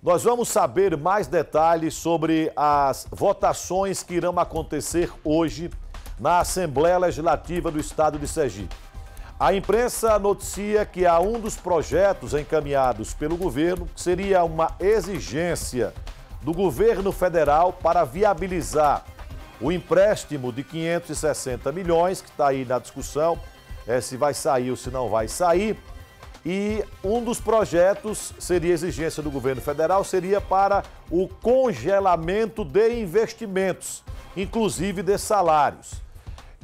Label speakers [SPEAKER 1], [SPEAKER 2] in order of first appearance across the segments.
[SPEAKER 1] Nós vamos saber mais detalhes sobre as votações que irão acontecer hoje na Assembleia Legislativa do Estado de Sergipe. A imprensa noticia que há um dos projetos encaminhados pelo governo que seria uma exigência do governo federal para viabilizar o empréstimo de 560 milhões, que está aí na discussão, é, se vai sair ou se não vai sair. E um dos projetos seria exigência do governo federal seria para o congelamento de investimentos, inclusive de salários.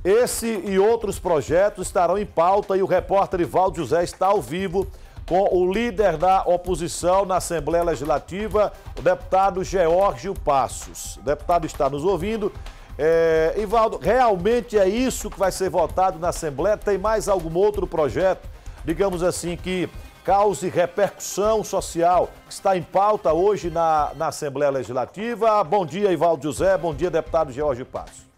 [SPEAKER 1] Esse e outros projetos estarão em pauta e o repórter Ivaldo José está ao vivo com o líder da oposição na Assembleia Legislativa, o deputado Geórgio Passos. O deputado está nos ouvindo. É, Ivaldo, realmente é isso que vai ser votado na Assembleia? Tem mais algum outro projeto digamos assim, que cause repercussão social, que está em pauta hoje na, na Assembleia Legislativa. Bom dia, Ivaldo José. Bom dia, deputado Jorge Passo.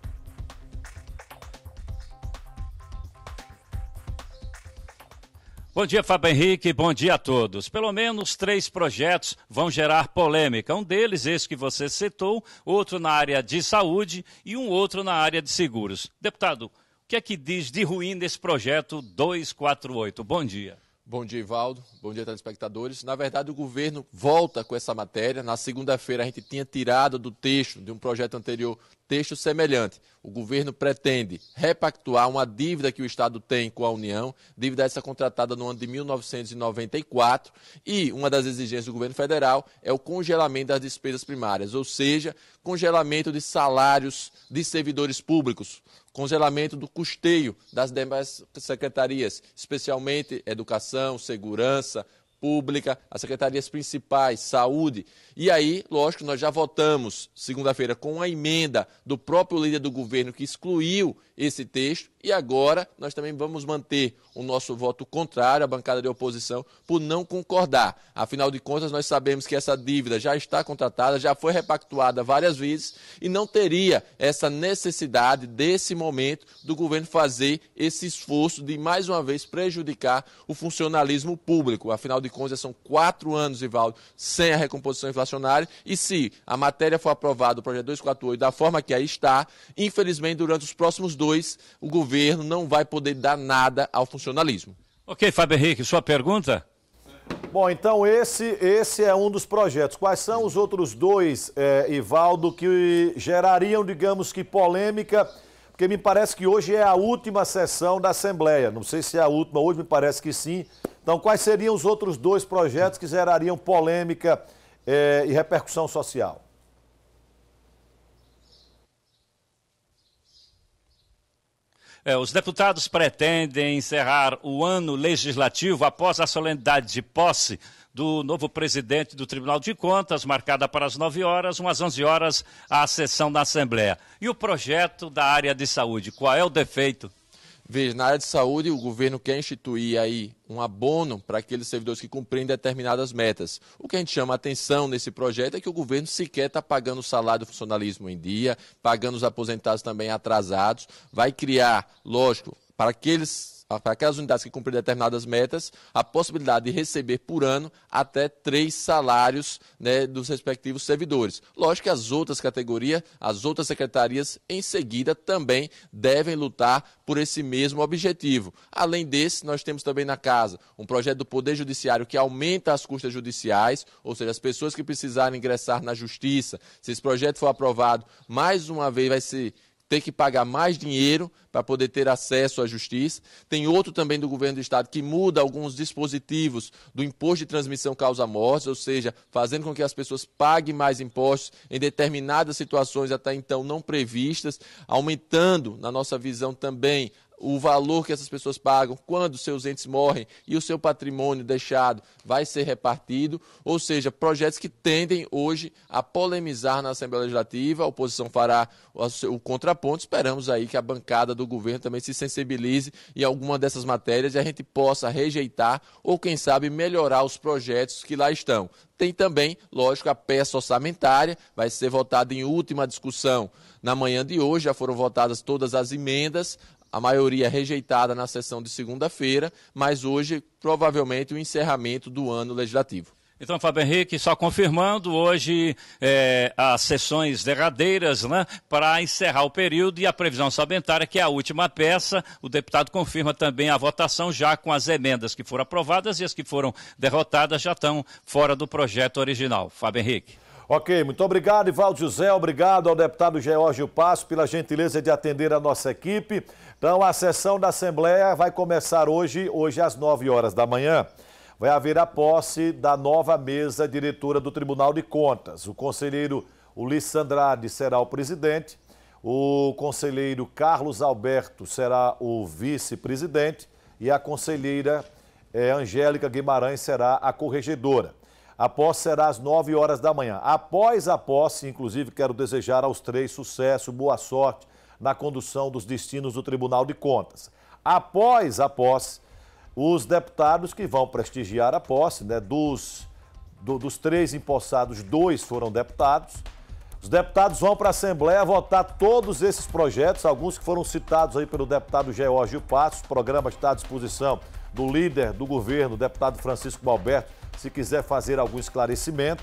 [SPEAKER 2] Bom dia, Fábio Henrique. Bom dia a todos. Pelo menos três projetos vão gerar polêmica. Um deles, esse que você citou, outro na área de saúde e um outro na área de seguros. Deputado, o que é que diz de ruim nesse projeto 248? Bom dia. Bom dia, Ivaldo. Bom dia, telespectadores. Na verdade, o governo volta
[SPEAKER 3] com essa matéria. Na segunda-feira, a gente tinha tirado do texto de um projeto anterior texto semelhante. O governo pretende repactuar uma dívida que o Estado tem com a União, dívida essa contratada no ano de 1994, e uma das exigências do governo federal é o congelamento das despesas primárias, ou seja, congelamento de salários de servidores públicos, congelamento do custeio das demais secretarias, especialmente educação, segurança, Pública, as secretarias principais, saúde. E aí, lógico, nós já votamos segunda-feira com a emenda do próprio líder do governo que excluiu esse texto. E agora nós também vamos manter o nosso voto contrário à bancada de oposição por não concordar. Afinal de contas, nós sabemos que essa dívida já está contratada, já foi repactuada várias vezes e não teria essa necessidade desse momento do governo fazer esse esforço de mais uma vez prejudicar o funcionalismo público. Afinal de de Conza são quatro anos, Ivaldo, sem a recomposição inflacionária. E se a matéria for aprovada, o projeto 248, da forma que aí está, infelizmente, durante os próximos dois, o governo não vai poder dar nada ao funcionalismo.
[SPEAKER 2] Ok, Fábio Henrique, sua pergunta?
[SPEAKER 1] Bom, então esse, esse é um dos projetos. Quais são os outros dois, é, Ivaldo, que gerariam, digamos que, polêmica? Porque me parece que hoje é a última sessão da Assembleia. Não sei se é a última, hoje me parece que sim. Então, quais seriam os outros dois projetos que gerariam polêmica eh, e repercussão social?
[SPEAKER 2] É, os deputados pretendem encerrar o ano legislativo após a solenidade de posse do novo presidente do Tribunal de Contas, marcada para as 9 horas, umas 11 horas, a sessão da Assembleia. E o projeto da área de saúde, qual é o defeito? Veja, na área de saúde, o governo quer
[SPEAKER 3] instituir aí um abono para aqueles servidores que cumprem determinadas metas. O que a gente chama atenção nesse projeto é que o governo sequer está pagando o salário do funcionalismo em dia, pagando os aposentados também atrasados. Vai criar, lógico, para aqueles para aquelas unidades que cumprirem determinadas metas, a possibilidade de receber por ano até três salários né, dos respectivos servidores. Lógico que as outras categorias, as outras secretarias, em seguida também devem lutar por esse mesmo objetivo. Além desse, nós temos também na casa um projeto do Poder Judiciário que aumenta as custas judiciais, ou seja, as pessoas que precisarem ingressar na justiça, se esse projeto for aprovado, mais uma vez vai se ter que pagar mais dinheiro para poder ter acesso à justiça. Tem outro também do governo do estado que muda alguns dispositivos do imposto de transmissão causa mortes, ou seja, fazendo com que as pessoas paguem mais impostos em determinadas situações até então não previstas, aumentando, na nossa visão também, o valor que essas pessoas pagam quando seus entes morrem e o seu patrimônio deixado vai ser repartido, ou seja, projetos que tendem hoje a polemizar na Assembleia Legislativa, a oposição fará o contraponto, esperamos aí que a bancada do governo também se sensibilize em alguma dessas matérias e a gente possa rejeitar ou quem sabe melhorar os projetos que lá estão. Tem também, lógico, a peça orçamentária, vai ser votada em última discussão na manhã de hoje, já foram votadas todas as emendas, a maioria é rejeitada na sessão de segunda-feira, mas hoje, provavelmente, o encerramento do ano legislativo.
[SPEAKER 2] Então, Fábio Henrique, só confirmando, hoje é, as sessões derradeiras né, para encerrar o período e a previsão orçamentária, que é a última peça. O deputado confirma também a votação, já com as emendas que foram aprovadas e as que foram derrotadas já estão fora do projeto original. Fábio Henrique.
[SPEAKER 1] Ok, muito obrigado, Ivaldo José. Obrigado ao deputado Geórgio Passo pela gentileza de atender a nossa equipe. Então, a sessão da Assembleia vai começar hoje, hoje às 9 horas da manhã. Vai haver a posse da nova mesa diretora do Tribunal de Contas. O conselheiro Ulisses Andrade será o presidente, o conselheiro Carlos Alberto será o vice-presidente e a conselheira eh, Angélica Guimarães será a corregedora. A posse será às 9 horas da manhã. Após a posse, inclusive, quero desejar aos três sucesso, boa sorte na condução dos destinos do Tribunal de Contas. Após a posse, os deputados que vão prestigiar a posse, né, dos, do, dos três empossados, dois foram deputados. Os deputados vão para a Assembleia votar todos esses projetos, alguns que foram citados aí pelo deputado Geórgio Passos. O programa está à disposição do líder do governo, deputado Francisco Balberto, se quiser fazer algum esclarecimento.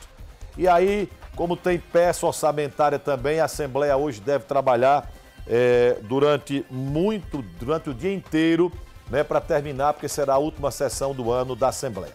[SPEAKER 1] E aí, como tem peça orçamentária também, a Assembleia hoje deve trabalhar é, durante muito, durante o dia inteiro, né, para terminar, porque será a última sessão do ano da Assembleia.